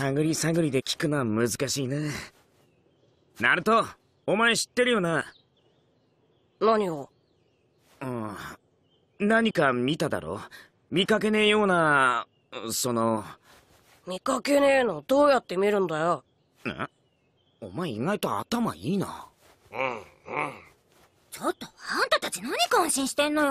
探り探りで聞くのは難しいな。ナルト、お前知ってるよな。何をうん。何か見ただろ見かけねえような、その。見かけねえのどうやって見るんだよ。んお前意外と頭いいな。うんうん。ちょっと、あんたたち何感心してんのよ。